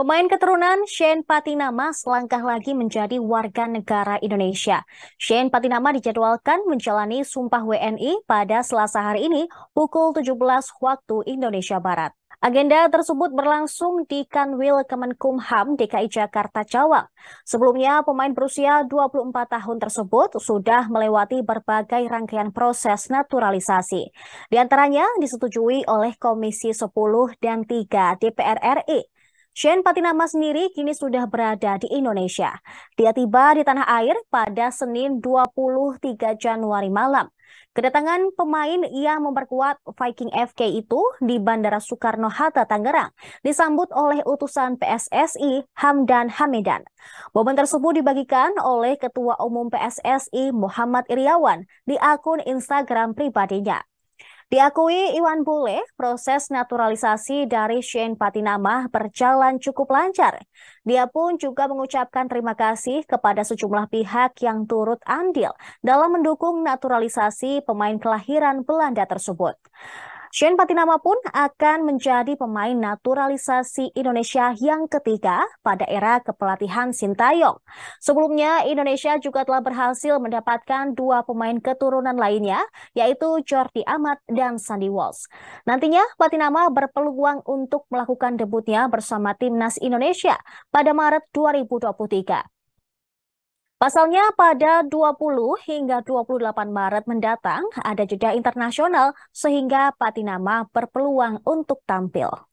Pemain keturunan Shane Patinama selangkah lagi menjadi warga negara Indonesia. Shane Patinama dijadwalkan menjalani sumpah WNI pada selasa hari ini pukul 17 waktu Indonesia Barat. Agenda tersebut berlangsung di Kanwil Kemenkumham DKI Jakarta Jawa. Sebelumnya, pemain berusia 24 tahun tersebut sudah melewati berbagai rangkaian proses naturalisasi. Di antaranya disetujui oleh Komisi 10 dan 3 DPR RI. Shane Patinama sendiri kini sudah berada di Indonesia. Dia tiba di tanah air pada Senin 23 Januari malam. Kedatangan pemain yang memperkuat Viking FK itu di Bandara Soekarno-Hatta, Tangerang, disambut oleh utusan PSSI Hamdan Hamidan. Momen tersebut dibagikan oleh Ketua Umum PSSI Muhammad Iriawan di akun Instagram pribadinya. Diakui Iwan Bule, proses naturalisasi dari Shane Patinama berjalan cukup lancar. Dia pun juga mengucapkan terima kasih kepada sejumlah pihak yang turut andil dalam mendukung naturalisasi pemain kelahiran Belanda tersebut. Shane Patinama pun akan menjadi pemain naturalisasi Indonesia yang ketiga pada era kepelatihan Sintayong. Sebelumnya, Indonesia juga telah berhasil mendapatkan dua pemain keturunan lainnya, yaitu Jordi Amat dan Sandy Walsh. Nantinya, Patinama berpeluang untuk melakukan debutnya bersama timnas Indonesia pada Maret 2023. Pasalnya pada 20 hingga 28 Maret mendatang ada jeda internasional sehingga Patinama berpeluang untuk tampil.